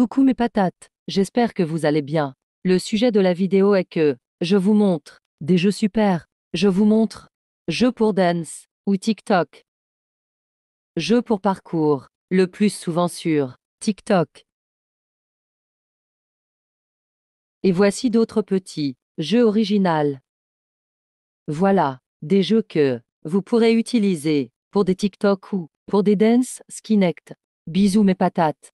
Coucou mes patates, j'espère que vous allez bien. Le sujet de la vidéo est que je vous montre des jeux super. Je vous montre jeux pour dance ou TikTok. Jeux pour parcours, le plus souvent sur TikTok. Et voici d'autres petits jeux originaux. Voilà, des jeux que vous pourrez utiliser pour des TikTok ou pour des dance skinect. Bisous mes patates.